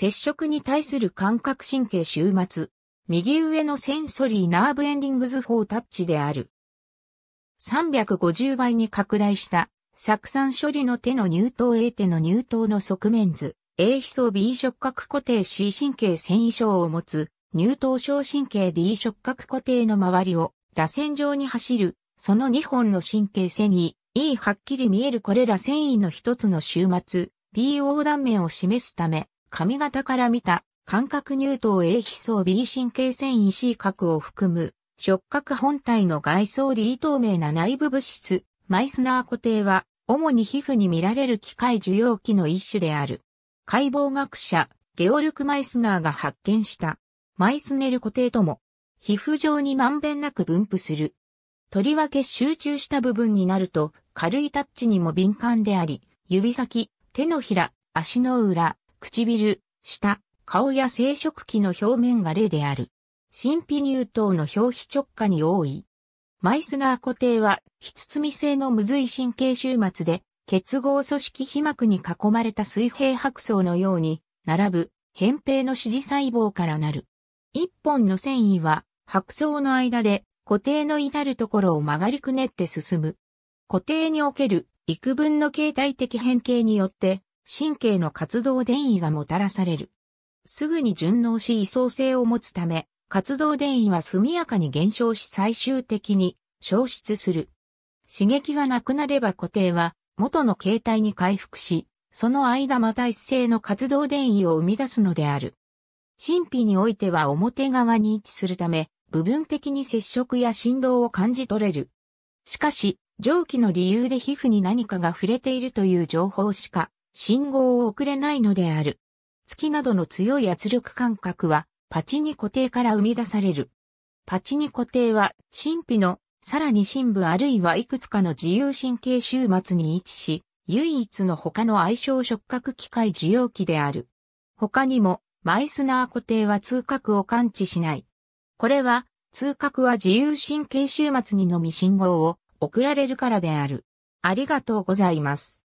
接触に対する感覚神経終末、右上のセンソリーナーブエンディングズ4タッチである。350倍に拡大した酢酸処理の手の乳頭 A 手の乳頭の側面図、A 非層 B 触覚固定 C 神経繊維症を持つ、乳頭症神経 D 触覚固定の周りを、螺旋状に走る、その2本の神経繊維、E はっきり見えるこれら繊維の一つの終末、B 横断面を示すため、髪型から見た、感覚乳頭 A 皮層 B 神経繊維 C 核を含む、触覚本体の外装 D 透明な内部物質、マイスナー固定は、主に皮膚に見られる機械受容器の一種である。解剖学者、ゲオルク・マイスナーが発見した。マイスネル固定とも、皮膚上にまんべんなく分布する。とりわけ集中した部分になると、軽いタッチにも敏感であり、指先、手のひら、足の裏、唇、舌、顔や生殖器の表面が例である。神秘乳糖の表皮直下に多い。マイスナー固定は、非包み性の無髄神経終末で、結合組織皮膜に囲まれた水平白層のように、並ぶ、扁平の支持細胞からなる。一本の繊維は、白層の間で、固定の至るところを曲がりくねって進む。固定における、幾分の形態的変形によって、神経の活動電位がもたらされる。すぐに順応し位相性を持つため、活動電位は速やかに減少し最終的に消失する。刺激がなくなれば固定は元の形態に回復し、その間また一斉の活動電位を生み出すのである。神秘においては表側に位置するため、部分的に接触や振動を感じ取れる。しかし、蒸気の理由で皮膚に何かが触れているという情報しか信号を送れないのである。月などの強い圧力感覚は、パチニコ帝から生み出される。パチニコ帝は、神秘の、さらに深部あるいはいくつかの自由神経終末に位置し、唯一の他の相性触覚機械受容器である。他にも、マイスナー固定は痛覚を感知しない。これは、痛覚は自由神経終末にのみ信号を送られるからである。ありがとうございます。